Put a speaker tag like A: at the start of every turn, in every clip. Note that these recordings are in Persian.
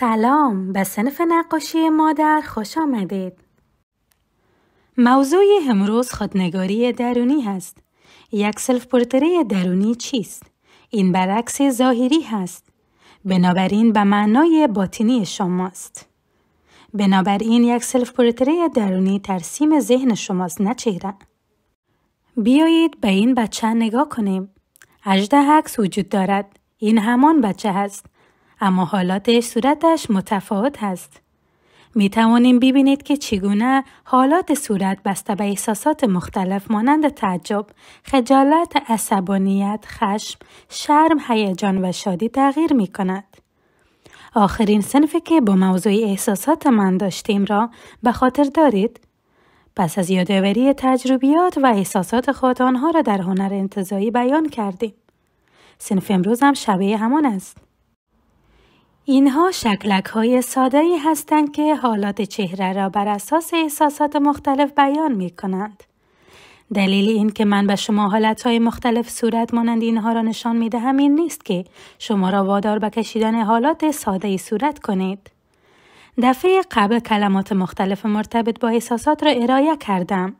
A: سلام به صنف نقاشی مادر خوش آمدید. موضوع امروز خودنگاری درونی هست. یک سلف پورتری درونی چیست؟ این برعکس ظاهری هست. بنابراین به معنای باطنی شماست. بنابراین یک سلف پورتری درونی ترسیم ذهن شماست نه چهره. بیایید به این بچه نگاه کنیم. 18 عکس وجود دارد. این همان بچه هست. اما حالات صورتش متفاوت است. می توانیم ببینید که چگونه حالات صورت بسته به احساسات مختلف مانند تعجب، خجالت، عصبانیت، خشم، شرم، هیجان و شادی تغییر می کند. آخرین صنفی که با موضوع احساسات من داشتیم را به خاطر دارید؟ پس از یادآوری تجربیات و احساسات خود آنها را در هنر انتظایی بیان کردیم. صنف امروز هم شبیه همان است. اینها شکلک های ساده ای هستند که حالات چهره را بر اساس احساسات مختلف بیان می کنند. دلیل این که من به شما حالت های مختلف صورت مانند اینها را نشان می دهم این نیست که شما را وادار به کشیدن حالات ساده ای صورت کنید. دفعه قبل کلمات مختلف مرتبط با احساسات را ارائه کردم.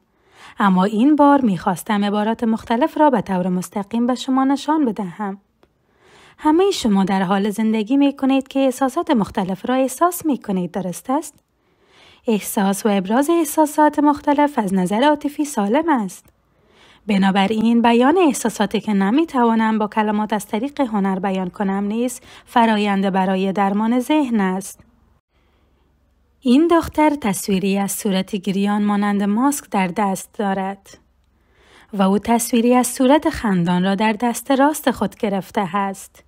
A: اما این بار خواستم عبارات مختلف را به طور مستقیم به شما نشان بدهم. همه شما در حال زندگی می کنید که احساسات مختلف را احساس می کنید درست است؟ احساس و ابراز احساسات مختلف از نظر عاطفی سالم است. بنابراین بیان احساساتی که نمی توانم با کلمات از طریق هنر بیان کنم نیز فرایند برای درمان ذهن است. این دختر تصویری از صورت گریان مانند ماسک در دست دارد و او تصویری از صورت خندان را در دست راست خود گرفته است.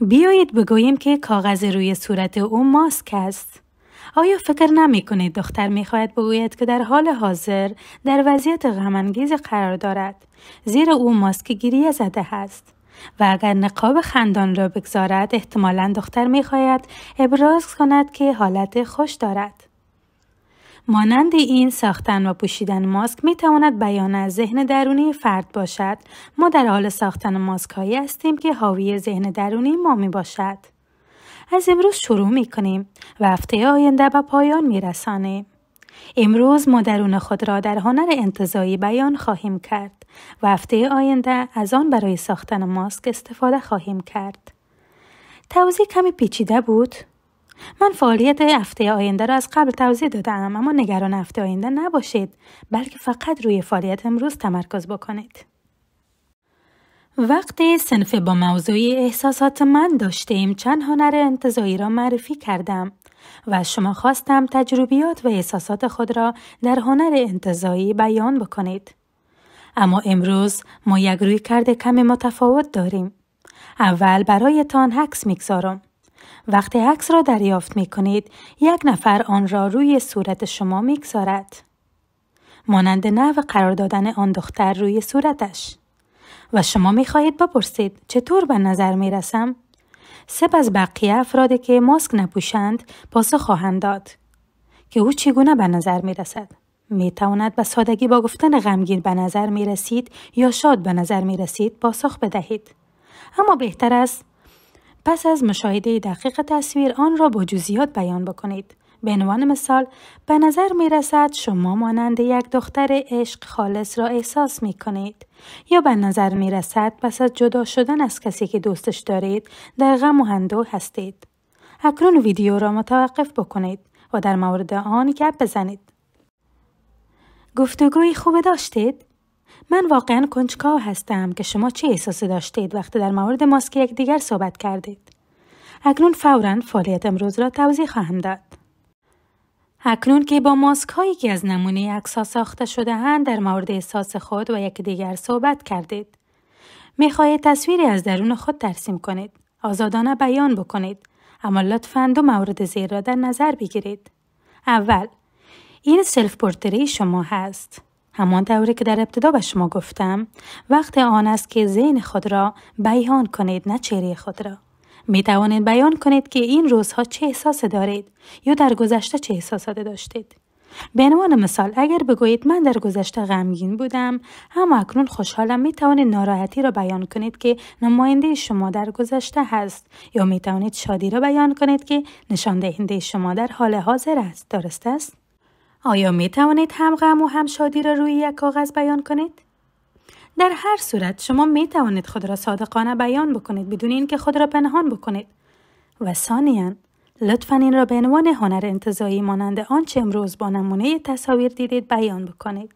A: بیایید بگوییم که کاغذ روی صورت او ماسک است. آیا فکر نمی کنید دختر می خواهد بگوید که در حال حاضر در وضعیت غمانگیز قرار دارد زیرا او ماسک گیریه زده است و اگر نقاب خندان را بگذارد احتمالا دختر می خواهد ابراز کند که حالت خوش دارد مانند این ساختن و پوشیدن ماسک می تواند بیان از ذهن درونی فرد باشد. ما در حال ساختن ماسک هایی هستیم که حاوی ذهن درونی ما می باشد. از امروز شروع می کنیم و هفته آینده به پایان می رسانیم. امروز ما درون خود را در هنر انتظایی بیان خواهیم کرد و هفته آینده از آن برای ساختن ماسک استفاده خواهیم کرد. توضیح کمی پیچیده بود من فعالیت هفته آینده را از قبل توضیح دادم اما نگران هفته آینده نباشید بلکه فقط روی فعالیت امروز تمرکز بکنید. وقتی سنف با موضوعی احساسات من داشتیم چند هنر انتظایی را معرفی کردم و شما خواستم تجربیات و احساسات خود را در هنر انتظایی بیان بکنید. اما امروز ما یک روی کرده کمی متفاوت داریم. اول برای تان حکس میگذارم. وقتی عکس را دریافت می کنید یک نفر آن را روی صورت شما می گذارد. مانند و قرار دادن آن دختر روی صورتش. و شما می خواهید بپرسید چطور به نظر می رسم؟ سپس از بقیه افرادی که ماسک نپوشند پاسخ خواهند داد که او چگونه به نظر می رسد. می تواند به سادگی با گفتن غمگین به نظر می رسید یا شاد به نظر می رسید پاسخ بدهید. اما بهتر است پس از مشاهده دقیق تصویر آن را با جزئیات بیان بکنید. به عنوان مثال به نظر می رسد شما مانند یک دختر عشق خالص را احساس می کنید یا به نظر می رسد پس از جدا شدن از کسی که دوستش دارید در غم و هندو هستید. اکنون ویدیو را متوقف بکنید و در مورد آن گپ بزنید. گفتگوی خوب داشتید؟ من واقعا کنجکاو هستم که شما چه احساسی داشتید وقتی در مورد ماسک دیگر صحبت کردید اکنون فورا فعالیت امروز را توضیح خواهم داد اکنون که با ماسک هایی که از نمونه ها ساخته شده هند در مورد احساس خود و دیگر صحبت کردید میخواهید تصویری از درون خود ترسیم کنید آزادانه بیان بکنید اما لطفا دو مورد زیر را در نظر بگیرید اول این سلف پورتری شما هست همان طوری که در ابتدا به شما گفتم وقت آن است که ذهن خود را بیان کنید نه چهره خود را می توانید بیان کنید که این روزها چه احساس دارید یا در گذشته چه احساسات داشتید به عنوان مثال اگر بگویید من در گذشته غمگین بودم اما اکنون خوشحالم می توانید ناراحتی را بیان کنید که نماینده شما در گذشته هست یا می توانید شادی را بیان کنید که نشان دهنده شما در حال حاضر است درست است آیا می توانید هم غم و هم شادی را روی یک کاغذ بیان کنید؟ در هر صورت شما می توانید خود را صادقانه بیان بکنید بدون اینکه خود را پنهان بکنید. و ثانیاً لطفا این را به عنوان هنر انتظایی مانند آنچه امروز با نمونه تصاویر دیدید بیان بکنید.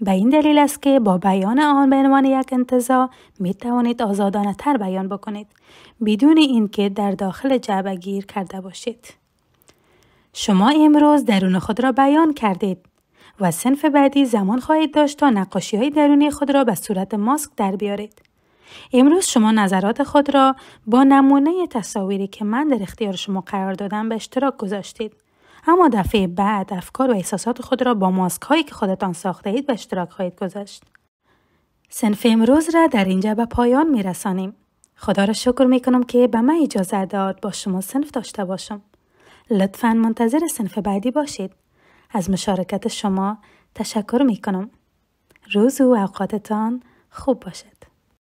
A: به این دلیل است که با بیان آن به عنوان یک انتظا می توانید آزادانه تر بیان بکنید بدون اینکه در داخل جعبه گیر کرده باشید. شما امروز درون خود را بیان کردید و سنف بعدی زمان خواهید داشت تا نقاشی های درونی خود را به صورت ماسک در بیارید. امروز شما نظرات خود را با نمونه تصاویری که من در اختیار شما قرار دادم به اشتراک گذاشتید. اما دفعه بعد افکار و احساسات خود را با ماسک هایی که خودتان ساخته اید به اشتراک خواهید گذاشت. سنف امروز را در اینجا به پایان می رسانیم. خدا را شکر می که به من اجازه داد با شما سنف داشته باشم. لطفا منتظر سنف بعدی باشید. از مشارکت شما تشکر می کنم. روز و اوقاتتان خوب باشد.